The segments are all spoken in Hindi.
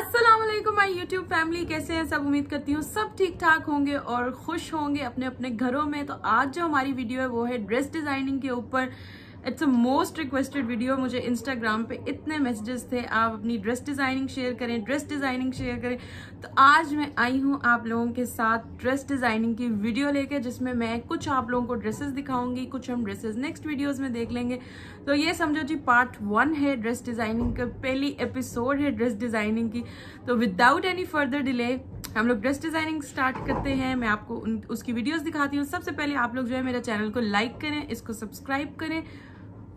असलम माई यूट्यूब फैमिली कैसे हैं सब उम्मीद करती हूँ सब ठीक ठाक होंगे और खुश होंगे अपने अपने घरों में तो आज जो हमारी वीडियो है वो है ड्रेस डिज़ाइनिंग के ऊपर it's a most requested video मुझे इंस्टाग्राम पे इतने मैसेजेस थे आप अपनी ड्रेस डिज़ाइनिंग शेयर करें ड्रेस डिज़ाइनिंग शेयर करें तो आज मैं आई हूँ आप लोगों के साथ ड्रेस डिज़ाइनिंग की वीडियो लेके जिसमें मैं कुछ आप लोगों को ड्रेसेस दिखाऊंगी कुछ हम ड्रेसेस नेक्स्ट वीडियोज़ में देख लेंगे तो ये समझो जी पार्ट वन है ड्रेस डिज़ाइनिंग का पहली एपिसोड है ड्रेस डिज़ाइनिंग की तो विदाउट एनी फर्दर डिले हम लोग ड्रेस डिज़ाइनिंग स्टार्ट करते हैं मैं आपको उन, उसकी वीडियोस दिखाती हूँ सबसे पहले आप लोग जो है मेरा चैनल को लाइक करें इसको सब्सक्राइब करें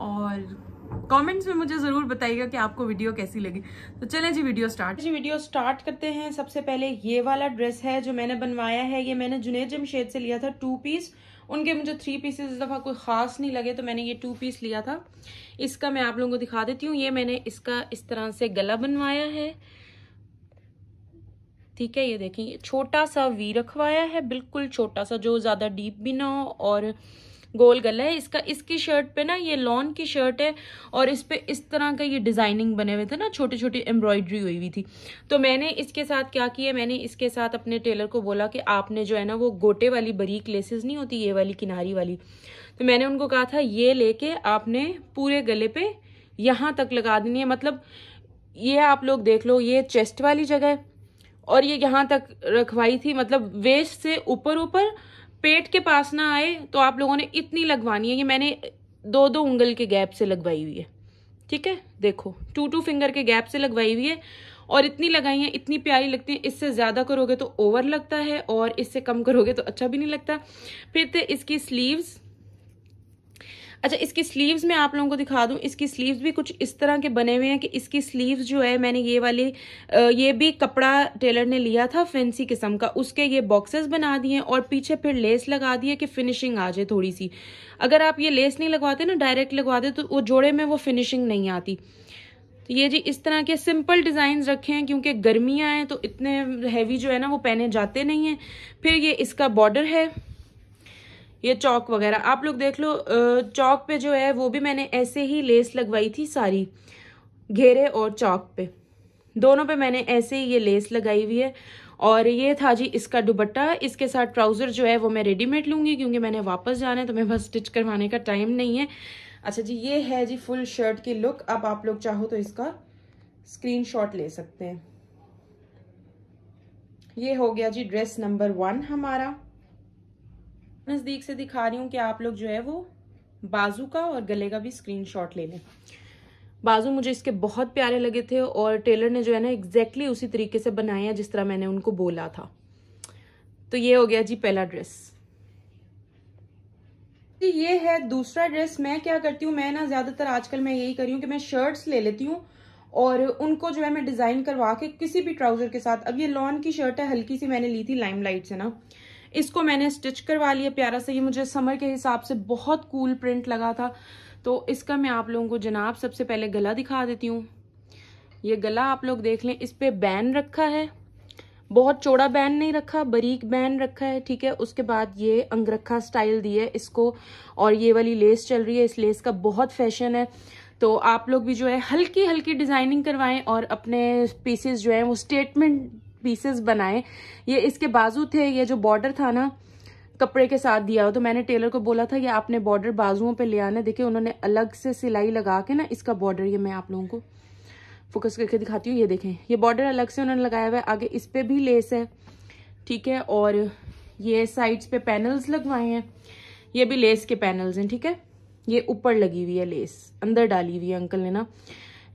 और कमेंट्स में मुझे ज़रूर बताइएगा कि आपको वीडियो कैसी लगी तो चले जी वीडियो स्टार्ट जी वीडियो स्टार्ट करते हैं सबसे पहले ये वाला ड्रेस है जो मैंने बनवाया है ये मैंने जुनेद जमशेद से लिया था टू पीस उनके मुझे थ्री पीसेस इस दफ़ा कोई ख़ास नहीं लगे तो मैंने ये टू पीस लिया था इसका मैं आप लोगों को दिखा देती हूँ ये मैंने इसका इस तरह से गला बनवाया है ठीक है ये देखें छोटा सा वी रखवाया है बिल्कुल छोटा सा जो ज़्यादा डीप भी ना हो और गोल गला है इसका इसकी शर्ट पे ना ये लॉन की शर्ट है और इस पर इस तरह का ये डिज़ाइनिंग बने हुए थे ना छोटी छोटी एम्ब्रॉयडरी हुई हुई थी तो मैंने इसके साथ क्या किया मैंने इसके साथ अपने टेलर को बोला कि आपने जो है ना वो गोटे वाली बरीक लेसेस नहीं होती ये वाली किनारी वाली तो मैंने उनको कहा था ये लेके आपने पूरे गले पे यहाँ तक लगा देनी है मतलब ये आप लोग देख लो ये चेस्ट वाली जगह है और ये यहाँ तक रखवाई थी मतलब वेस्ट से ऊपर ऊपर पेट के पास ना आए तो आप लोगों ने इतनी लगवानी है ये मैंने दो दो उंगल के गैप से लगवाई हुई है ठीक है देखो टू टू फिंगर के गैप से लगवाई हुई है और इतनी लगाई हैं इतनी प्यारी लगती है इससे ज़्यादा करोगे तो ओवर लगता है और इससे कम करोगे तो अच्छा भी नहीं लगता फिर थे इसकी स्लीव्स अच्छा इसकी स्लीव्स में आप लोगों को दिखा दूं इसकी स्लीव्स भी कुछ इस तरह के बने हुए हैं कि इसकी स्लीव्स जो है मैंने ये वाली ये भी कपड़ा टेलर ने लिया था फैंसी किस्म का उसके ये बॉक्सेस बना दिए और पीछे फिर लेस लगा दी है कि फिनिशिंग आ जाए थोड़ी सी अगर आप ये लेस नहीं लगवाते ना डायरेक्ट लगवाते तो वो जोड़े में वो फिनिशिंग नहीं आती तो ये जी इस तरह के सिंपल डिज़ाइन रखे हैं क्योंकि गर्मियाँ हैं तो इतने हैवी जो है ना वो पहने जाते नहीं हैं फिर ये इसका बॉर्डर है ये चौक वगैरह आप लोग देख लो चौक पे जो है वो भी मैंने ऐसे ही लेस लगवाई थी सारी घेरे और चौक पे दोनों पे मैंने ऐसे ही ये लेस लगाई हुई है और ये था जी इसका दुबट्टा इसके साथ ट्राउज़र जो है वो मैं रेडीमेड लूँगी क्योंकि मैंने वापस जाना है तो मैं बस स्टिच करवाने का टाइम नहीं है अच्छा जी ये है जी फुल शर्ट की लुक अब आप लोग चाहो तो इसका स्क्रीन ले सकते हैं ये हो गया जी ड्रेस नंबर वन हमारा नज़दीक से दिखा रही हूँ कि आप लोग जो है वो बाजू का और गले का भी शॉट ले लें बाजू मुझे इसके बहुत प्यारे लगे थे और टेलर ने जो है ना एग्जैक्टली उसी तरीके से बनाया जिस तरह मैंने उनको बोला था तो ये हो गया जी पहला ड्रेस तो ये है दूसरा ड्रेस मैं क्या करती हूँ मैं ना ज़्यादातर आजकल मैं यही करी हूँ कि मैं शर्ट्स ले लेती हूँ और उनको जो है मैं डिज़ाइन करवा के किसी भी ट्राउज़र के साथ अब ये लॉन की शर्ट है हल्की सी मैंने ली थी लाइम से ना इसको मैंने स्टिच करवा लिया प्यारा सा ये मुझे समर के हिसाब से बहुत कूल प्रिंट लगा था तो इसका मैं आप लोगों को जनाब सबसे पहले गला दिखा देती हूँ ये गला आप लोग देख लें इस पर बैन रखा है बहुत चौड़ा बैन नहीं रखा बरीक बैन रखा है ठीक है उसके बाद ये अंगरखा स्टाइल दी है इसको और ये वाली लेस चल रही है इस लेस का बहुत फैशन है तो आप लोग भी जो है हल्की हल्की डिजाइनिंग करवाएं और अपने पीसेस जो है वो स्टेटमेंट पीसेस बनाए ये इसके बाजू थे ये जो बॉर्डर था ना कपड़े के साथ दिया हो तो मैंने टेलर को बोला था ये आपने बॉर्डर बाजुओं पे ले आना देखिए उन्होंने अलग से सिलाई लगा के ना इसका बॉर्डर ये मैं आप लोगों को फोकस करके दिखाती हूँ ये देखें ये बॉर्डर अलग से उन्होंने लगाया हुआ है आगे इस पर भी लेस है ठीक है और ये साइड्स पे पैनल्स लगवाए हैं ये भी लेस के पैनल्स हैं ठीक है ये ऊपर लगी हुई है लेस अंदर डाली हुई है अंकल ने ना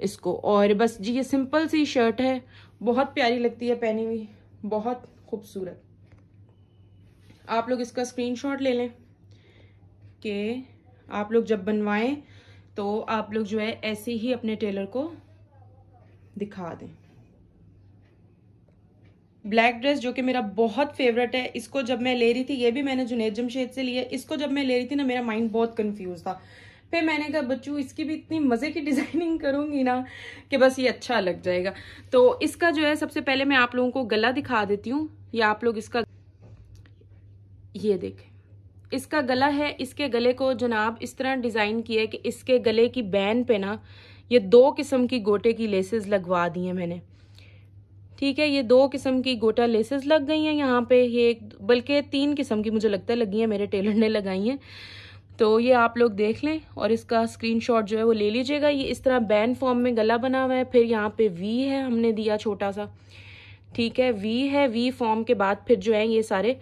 इसको और बस जी ये सिंपल सी शर्ट है बहुत प्यारी लगती है पहनी हुई बहुत खूबसूरत आप लोग इसका स्क्रीनशॉट ले लें कि आप लोग जब बनवाएं तो आप लोग जो है ऐसे ही अपने टेलर को दिखा दें ब्लैक ड्रेस जो कि मेरा बहुत फेवरेट है इसको जब मैं ले रही थी ये भी मैंने जुनेद जमशेद से लिया इसको जब मैं ले रही थी ना मेरा माइंड बहुत कंफ्यूज था फिर मैंने कहा बच्चू इसकी भी इतनी मज़े की डिज़ाइनिंग करूँगी ना कि बस ये अच्छा लग जाएगा तो इसका जो है सबसे पहले मैं आप लोगों को गला दिखा देती हूँ या आप लोग इसका ये देखें इसका गला है इसके गले को जनाब इस तरह डिज़ाइन किया है कि इसके गले की बैन पे ना ये दो किस्म की गोटे की लेसेस लगवा दी हैं मैंने ठीक है ये दो किस्म की गोटा लेसेस लग गई हैं यहाँ पे ये बल्कि तीन किस्म की मुझे लगता है लगी हैं मेरे टेलर ने लगाई हैं तो ये आप लोग देख लें और इसका स्क्रीनशॉट जो है वो ले लीजिएगा ये इस तरह बैन फॉर्म में गला बना हुआ है फिर यहाँ पे वी है हमने दिया छोटा सा ठीक है वी है वी फॉर्म के बाद फिर जो है ये सारे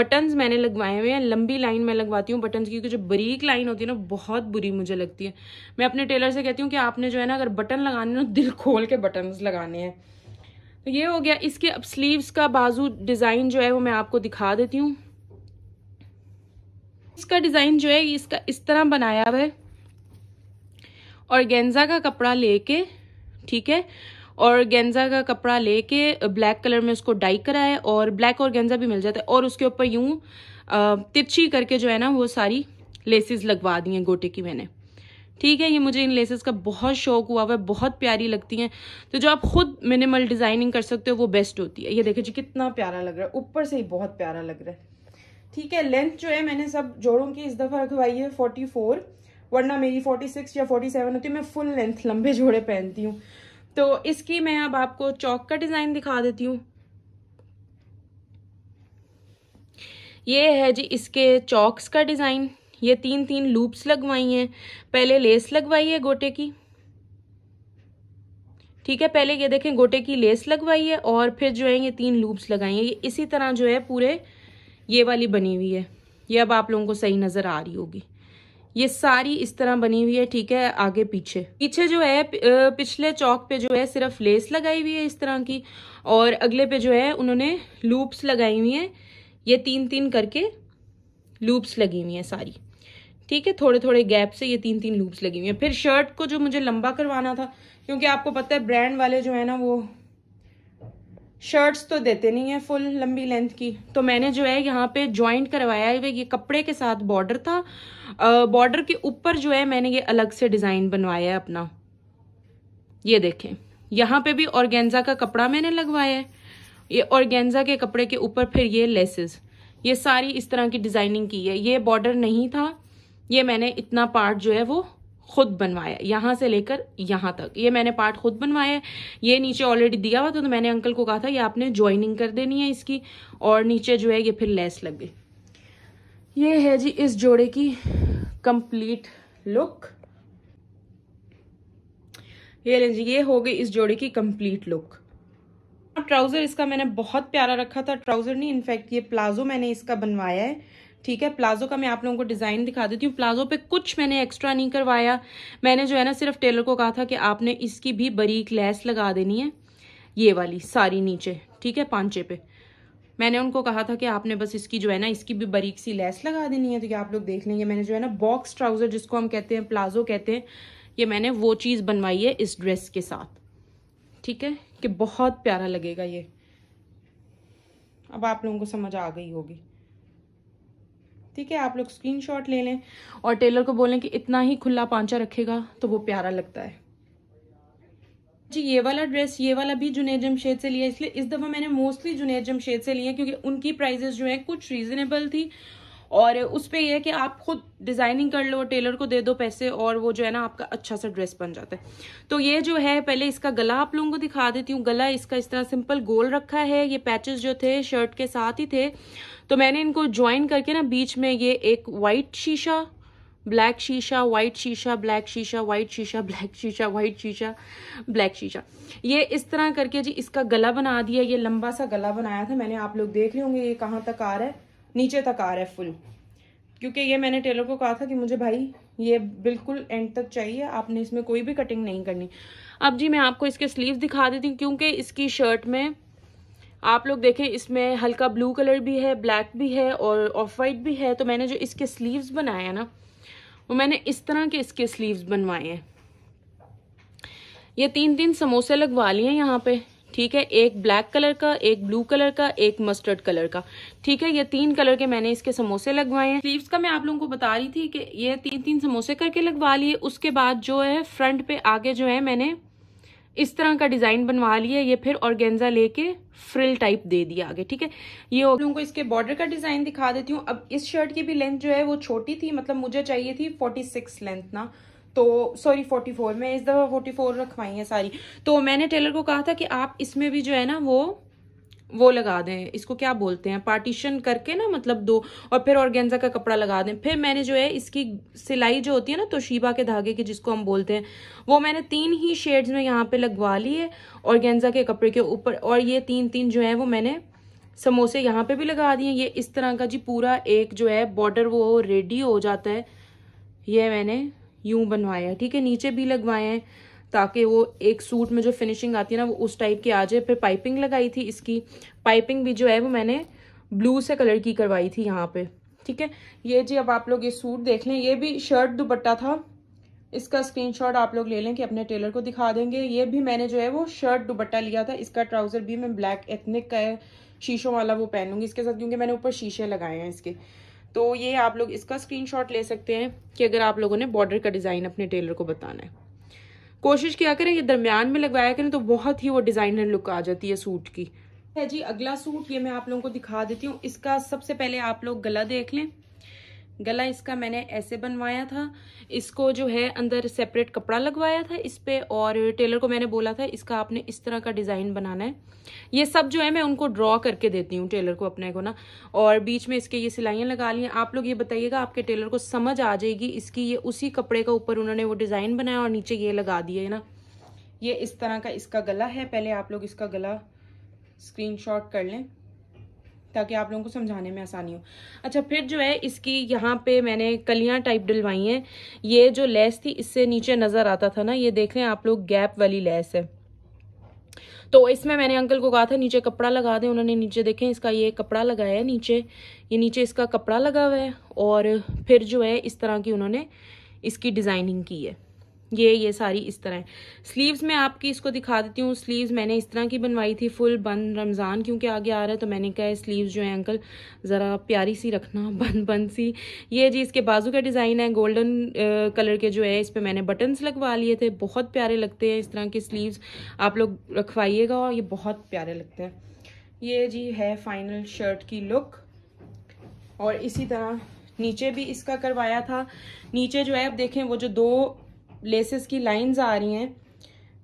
बटन्स मैंने लगवाए हुए हैं लंबी लाइन मैं लगवाती हूँ बटन्स की क्योंकि जो बरीक लाइन होती है ना बहुत बुरी मुझे लगती है मैं अपने टेलर से कहती हूँ कि आपने जो है ना अगर बटन लगाने ना दिल खोल के बटन्स लगाने हैं तो ये हो गया इसके अब स्लीव्स का बाजू डिज़ाइन जो है वो मैं आपको दिखा देती हूँ इसका डिज़ाइन जो है इसका इस तरह बनाया हुआ है और गेंजा का कपड़ा लेके ठीक है और गेंजा का कपड़ा लेके ब्लैक कलर में उसको डाई कराया और ब्लैक और गेंजा भी मिल जाता है और उसके ऊपर यूं तिरछी करके जो है ना वो सारी लेसेस लगवा दी हैं गोटे की मैंने ठीक है ये मुझे इन लेसेस का बहुत शौक हुआ हुआ बहुत प्यारी लगती हैं तो जो आप खुद मिनिमल डिज़ाइनिंग कर सकते हो वो बेस्ट होती है ये देखे जी कितना प्यारा लग रहा है ऊपर से ही बहुत प्यारा लग रहा है ठीक है लेंथ जो है मैंने सब जोड़ों की इस दफ़ा रखवाई है फोर्टी फोर वरना मेरी फोर्टी सिक्स या फोर्टी सेवन होती है मैं फुल लेंथ लंबे जोड़े पहनती हूँ तो इसकी मैं अब आपको चौक का डिज़ाइन दिखा देती हूँ ये है जी इसके चौक्स का डिज़ाइन ये तीन तीन लूप्स लगवाई हैं पहले लेस लगवाई है गोटे की ठीक है पहले ये देखें गोटे की लेस लगवाई है और फिर जो है ये तीन लूप्स लगाई हैं ये इसी तरह जो है पूरे ये वाली बनी हुई है ये अब आप लोगों को सही नज़र आ रही होगी ये सारी इस तरह बनी हुई है ठीक है आगे पीछे पीछे जो है पिछले चौक पे जो है सिर्फ लेस लगाई हुई है इस तरह की और अगले पे जो है उन्होंने लूप्स लगाई हुई है ये तीन तीन करके लूप्स लगी हुई है सारी ठीक है थोड़े थोड़े गैप से ये तीन तीन लूप्स लगी हुई है फिर शर्ट को जो मुझे लंबा करवाना था क्योंकि आपको पता है ब्रांड वाले जो है ना वो शर्ट्स तो देते नहीं है फुल लंबी लेंथ की तो मैंने जो है यहाँ पे ज्वाइंट करवाया है ये कपड़े के साथ बॉर्डर था बॉर्डर के ऊपर जो है मैंने ये अलग से डिज़ाइन बनवाया है अपना ये देखें यहाँ पे भी ऑर्गेन्जा का कपड़ा मैंने लगवाया है ये ऑर्गेन्जा के कपड़े के ऊपर फिर ये लेसेस ये सारी इस तरह की डिज़ाइनिंग की है ये बॉर्डर नहीं था ये मैंने इतना पार्ट जो है वो खुद बनवाया यहाँ से लेकर यहाँ तक ये मैंने पार्ट खुद बनवाया है ये नीचे ऑलरेडी दिया हुआ था तो मैंने अंकल को कहा था ये आपने ज्वाइनिंग कर देनी है इसकी और नीचे जो है ये फिर लेस लग गई ये है जी इस जोड़े की कंप्लीट लुक ये ले जी ये हो गई इस जोड़े की कंप्लीट लुक ट्राउज़र इसका मैंने बहुत प्यारा रखा था ट्राउज़र नहीं इनफैक्ट ये प्लाजो मैंने इसका बनवाया है ठीक है प्लाजो का मैं आप लोगों को डिज़ाइन दिखा देती हूँ प्लाजो पे कुछ मैंने एक्स्ट्रा नहीं करवाया मैंने जो है ना सिर्फ टेलर को कहा था कि आपने इसकी भी बरीक लेस लगा देनी है ये वाली सारी नीचे ठीक है पांचे पे मैंने उनको कहा था कि आपने बस इसकी जो है ना इसकी भी बरीक सी लेस लगा देनी है तो ये आप लोग देख लेंगे मैंने जो है ना बॉक्स ट्राउज़र जिसको हम कहते हैं प्लाजो कहते हैं ये मैंने वो चीज़ बनवाई है इस ड्रेस के साथ ठीक है कि बहुत प्यारा लगेगा ये अब आप लोगों को समझ आ गई होगी ठीक है आप लोग स्क्रीनशॉट ले लें और टेलर को बोलें कि इतना ही खुला पांचा रखेगा तो वो प्यारा लगता है जी ये वाला ड्रेस ये वाला भी जुनेद जमशेद से लिया इसलिए इस दफ़ा मैंने मोस्टली जुनेद जमशेद से लिया क्योंकि उनकी प्राइजेस जो है कुछ रीजनेबल थी और उस पर यह है कि आप खुद डिज़ाइनिंग कर लो टेलर को दे दो पैसे और वो जो है ना आपका अच्छा सा ड्रेस बन जाता है तो ये जो है पहले इसका गला आप लोगों को दिखा देती हूँ गला इसका इस तरह सिंपल गोल रखा है ये पैचेस जो थे शर्ट के साथ ही थे तो मैंने इनको ज्वाइन करके ना बीच में ये एक वाइट शीशा ब्लैक शीशा वाइट शीशा ब्लैक शीशा वाइट शीशा ब्लैक शीशा वाइट शीशा ब्लैक शीशा ये इस तरह करके जी इसका गला बना दिया ये लंबा सा गला बनाया था मैंने आप लोग देख रहे होंगे ये कहाँ तक आ रहा है नीचे तक आ रहा है फुल क्योंकि ये मैंने टेलर को कहा था कि मुझे भाई ये बिल्कुल एंड तक चाहिए आपने इसमें कोई भी कटिंग नहीं करनी अब जी मैं आपको इसके स्लीव दिखा देती हूँ क्योंकि इसकी शर्ट में आप लोग देखें इसमें हल्का ब्लू कलर भी है ब्लैक भी है और ऑफ वाइट भी है तो मैंने जो इसके स्लीव्स बनाए हैं ना वो मैंने इस तरह के इसके स्लीव्स बनवाए हैं ये तीन तीन समोसे लगवा लिए यहाँ पे ठीक है एक ब्लैक कलर का एक ब्लू कलर का एक मस्टर्ड कलर का ठीक है ये तीन कलर के मैंने इसके समोसे लगवाए हैं स्लीव्स का मैं आप लोगों को बता रही थी कि ये तीन तीन समोसे करके लगवा लिए उसके बाद जो है फ्रंट पे आगे जो है मैंने इस तरह का डिज़ाइन बनवा लिया ये फिर गेंजा लेके फ्रिल टाइप दे दिया आगे ठीक है ये लोगों को इसके बॉर्डर का डिज़ाइन दिखा देती हूँ अब इस शर्ट की भी लेंथ जो है वो छोटी थी मतलब मुझे चाहिए थी फोर्टी सिक्स लेंथ ना तो सॉरी 44 मैं इस दफ़ा 44 रखवाई है सारी तो मैंने टेलर को कहा था कि आप इसमें भी जो है ना वो वो लगा दें इसको क्या बोलते हैं पार्टीशन करके ना मतलब दो और फिर ऑर्गेन्जा का कपड़ा लगा दें फिर मैंने जो है इसकी सिलाई जो होती है ना तोशीबा के धागे की जिसको हम बोलते हैं वो मैंने तीन ही शेड्स में यहाँ पे लगवा ली है ऑर्गेंजा के कपड़े के ऊपर और ये तीन तीन जो है वो मैंने समोसे यहाँ पे भी लगा दिए ये इस तरह का जी पूरा एक जो है बॉर्डर वो रेडी हो जाता है ये मैंने यूं बनवाए हैं ठीक है नीचे भी लगवाए हैं ताकि वो एक सूट में जो फिनिशिंग आती है ना वो उस टाइप की आ जाए फिर पाइपिंग लगाई थी इसकी पाइपिंग भी जो है वो मैंने ब्लू से कलर की करवाई थी यहाँ पे ठीक है ये जी अब आप लोग ये सूट देख लें ये भी शर्ट दुपट्टा था इसका स्क्रीनशॉट आप लोग ले लें कि अपने टेलर को दिखा देंगे ये भी मैंने जो है वो शर्ट दुपट्टा लिया था इसका ट्राउज़र भी मैं ब्लैक एथनिक का है शीशों वाला वो पहनूंगी इसके साथ क्योंकि मैंने ऊपर शीशे लगाए हैं इसके तो ये आप लोग इसका स्क्रीनशॉट ले सकते हैं कि अगर आप लोगों ने बॉर्डर का डिज़ाइन अपने टेलर को बताना है कोशिश किया करें ये दरमियान में लगवाया करें तो बहुत ही वो डिज़ाइनर लुक आ जाती है सूट की है जी अगला सूट ये मैं आप लोगों को दिखा देती हूँ इसका सबसे पहले आप लोग गला देख लें गला इसका मैंने ऐसे बनवाया था इसको जो है अंदर सेपरेट कपड़ा लगवाया था इस पर और टेलर को मैंने बोला था इसका आपने इस तरह का डिज़ाइन बनाना है ये सब जो है मैं उनको ड्रॉ करके देती हूँ टेलर को अपने को ना और बीच में इसके ये सिलाइयाँ लगा ली आप लोग ये बताइएगा आपके टेलर को समझ आ जाएगी इसकी ये उसी कपड़े का ऊपर उन्होंने वो डिज़ाइन बनाया और नीचे ये लगा दिया ना ये इस तरह का इसका गला है पहले आप लोग इसका गला स्क्रीन कर लें ताकि आप लोगों को समझाने में आसानी हो अच्छा फिर जो है इसकी यहाँ पे मैंने कलियाँ टाइप डलवाई हैं ये जो लेस थी इससे नीचे नज़र आता था ना ये देख रहे हैं आप लोग गैप वाली लेस है तो इसमें मैंने अंकल को कहा था नीचे कपड़ा लगा दें उन्होंने नीचे देखें इसका ये कपड़ा लगाया है नीचे ये नीचे इसका कपड़ा लगा हुआ है और फिर जो है इस तरह की उन्होंने इसकी डिज़ाइनिंग की है ये ये सारी इस तरह है स्लीव्स में आपकी इसको दिखा देती हूँ स्लीव्स मैंने इस तरह की बनवाई थी फुल बंद रमज़ान क्योंकि आगे आ रहा है तो मैंने कहा स्लीव्स जो है अंकल ज़रा प्यारी सी रखना बन बन सी ये जी इसके बाजू का डिज़ाइन है गोल्डन कलर के जो है इस पर मैंने बटन्स लगवा लिए थे बहुत प्यारे लगते हैं इस तरह के स्लीव्स आप लोग रखवाइएगा और ये बहुत प्यारे लगते हैं ये जी है फाइनल शर्ट की लुक और इसी तरह नीचे भी इसका करवाया था नीचे जो है आप देखें वो जो दो लेसेस की लाइंस आ रही हैं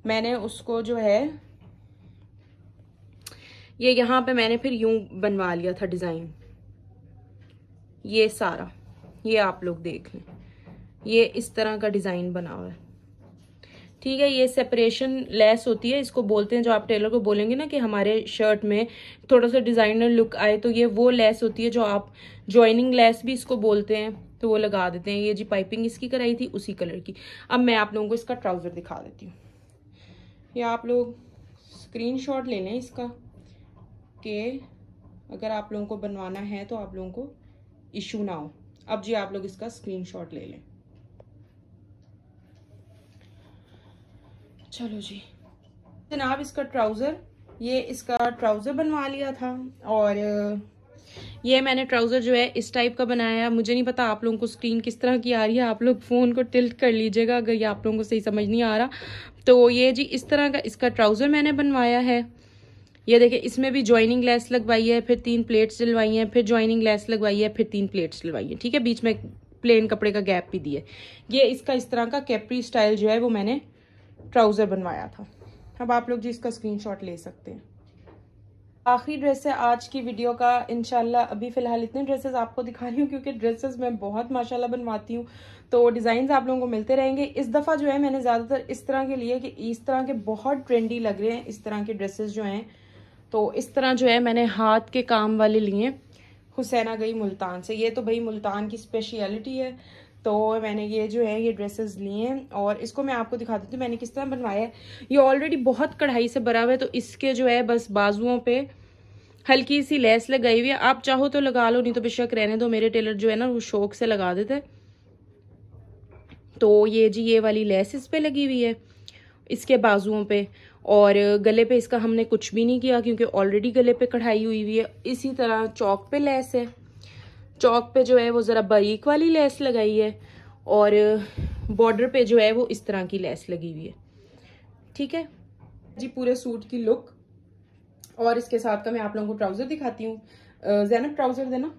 मैंने उसको जो है ये यहाँ पे मैंने फिर यूं बनवा लिया था डिज़ाइन ये सारा ये आप लोग देख लें ये इस तरह का डिज़ाइन बना हुआ है ठीक है ये सेपरेशन लेस होती है इसको बोलते हैं जो आप टेलर को बोलेंगे ना कि हमारे शर्ट में थोड़ा सा डिज़ाइनर लुक आए तो ये वो लेस होती है जो आप जॉइनिंग लेस भी इसको बोलते हैं तो वो लगा देते हैं ये जी पाइपिंग इसकी कराई थी उसी कलर की अब मैं आप लोगों को इसका ट्राउज़र दिखा देती हूँ या आप लोग स्क्रीन शॉट ले लें इसका कि अगर आप लोगों को बनवाना है तो आप लोगों को इशू ना हो अब जी आप लोग इसका स्क्रीन शॉट ले लें चलो जी जनाब इसका ट्राउज़र ये इसका ट्राउज़र बनवा लिया था और ये मैंने ट्राउज़र जो है इस टाइप का बनाया मुझे नहीं पता आप लोगों को स्क्रीन किस तरह की आ रही है आप लोग फ़ोन को टिल्ट कर लीजिएगा अगर ये आप लोगों को सही समझ नहीं आ रहा तो ये जी इस तरह का इसका ट्राउज़र मैंने बनवाया है ये देखें इसमें भी ज्वाइनिंग लेस लगवाई है फिर तीन प्लेट्स डलवाई हैं फिर ज्वाइनिंग लेस लगवाई है फिर तीन प्लेट्स डलवाई हैं ठीक है बीच में प्लेन कपड़े का गैप भी दिए ये इसका इस तरह का कैपरी स्टाइल जो है वो मैंने ट्राउज़र बनवाया था अब आप लोग जी इसका स्क्रीनशॉट ले सकते हैं आखिरी ड्रेस है आज की वीडियो का इनशाला अभी फ़िलहाल इतने ड्रेसेस आपको दिखा रही हूँ क्योंकि ड्रेसेस मैं बहुत माशाल्लाह बनवाती हूँ तो डिज़ाइन आप लोगों को मिलते रहेंगे इस दफ़ा जो है मैंने ज़्यादातर इस तरह के लिए कि इस तरह के बहुत ट्रेंडी लग रहे हैं इस तरह के ड्रेसेस जो हैं तो इस तरह जो है मैंने हाथ के काम वाले लिए हुसैना गई मुल्तान से ये तो भाई मुल्तान की स्पेशलिटी है तो मैंने ये जो है ये ड्रेसेस लिए हैं और इसको मैं आपको दिखा देती हूँ मैंने किस तरह बनवाया है ये ऑलरेडी बहुत कढ़ाई से भरा हुआ है तो इसके जो है बस बाजुओं पर हल्की सी लेस लगाई हुई है आप चाहो तो लगा लो नहीं तो बेशक रहने दो मेरे टेलर जो है ना वो शौक से लगा देते तो ये जी ये वाली लेस इस पर लगी हुई है इसके बाजुओं पे और गले पे इसका हमने कुछ भी नहीं किया क्योंकि ऑलरेडी गले पे कढ़ाई हुई हुई है इसी तरह चौक पे लेस है चौक पे जो है वो ज़रा बारीक वाली लेस लगाई है और बॉर्डर पे जो है वो इस तरह की लेस लगी हुई है ठीक है जी पूरे सूट की लुक और इसके साथ का मैं आप लोगों को ट्राउज़र दिखाती हूँ जैनब ट्राउज़र देना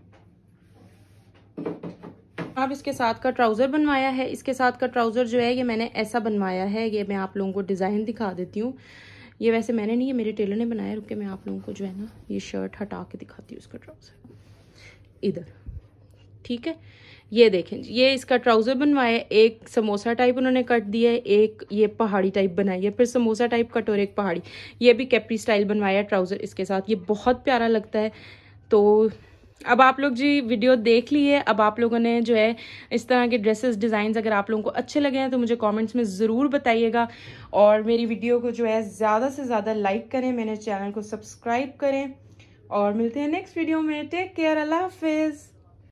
आप इसके साथ का ट्राउज़र बनवाया है इसके साथ का ट्राउज़र जो है ये मैंने ऐसा बनवाया है ये मैं आप लोगों को डिज़ाइन दिखा देती हूँ ये वैसे मैंने नहीं है मेरे टेलर ने बनाया रुके मैं आप लोगों को जो है ना ये शर्ट हटा के दिखाती हूँ उसका ट्राउज़र इधर ठीक है ये देखें ये इसका ट्राउज़र बनवाया एक समोसा टाइप उन्होंने कट दिया है एक ये पहाड़ी टाइप बनाई है फिर समोसा टाइप कट और एक पहाड़ी ये भी कैपरी स्टाइल बनवाया ट्राउज़र इसके साथ ये बहुत प्यारा लगता है तो अब आप लोग जी वीडियो देख ली है अब आप लोगों ने जो है इस तरह के ड्रेसेस डिज़ाइंस अगर आप लोगों को अच्छे लगे हैं तो मुझे कमेंट्स में ज़रूर बताइएगा और मेरी वीडियो को जो है ज़्यादा से ज़्यादा लाइक करें मेरे चैनल को सब्सक्राइब करें और मिलते हैं नेक्स्ट वीडियो में टेक केयर अल्लाह हाफिज़